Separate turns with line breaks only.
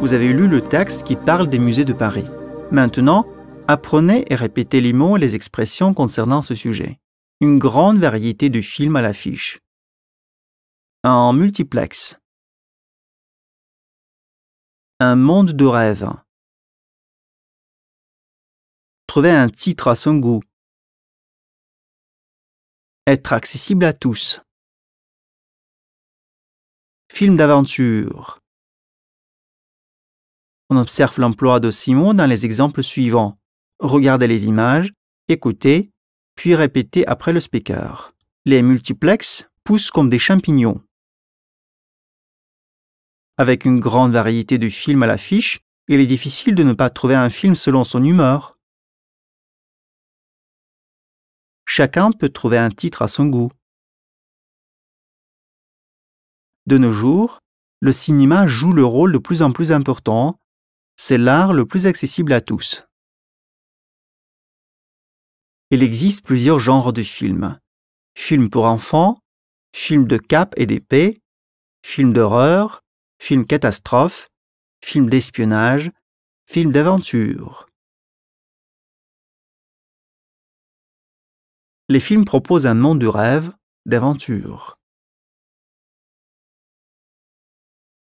vous avez lu le texte qui parle des musées de Paris. Maintenant, apprenez et répétez les mots et les expressions concernant ce sujet.
Une grande variété de films à l'affiche. Un multiplex. Un monde de rêve. Trouver un titre à son goût. Être accessible à tous. Film d'aventure. On observe l'emploi de Simon
dans les exemples suivants. Regardez les images, écoutez, puis répétez après le speaker. Les multiplexes poussent comme des champignons. Avec une grande variété de films à l'affiche, il est difficile de ne pas
trouver un film selon son humeur. Chacun peut trouver un titre à son goût. De nos
jours, le cinéma joue le rôle de plus en plus important c'est l'art le plus accessible à tous. Il existe plusieurs genres de films. Films pour enfants, films de cap et d'épée, films
d'horreur, films catastrophe, films d'espionnage, films d'aventure. Les films proposent un monde de rêve, d'aventure.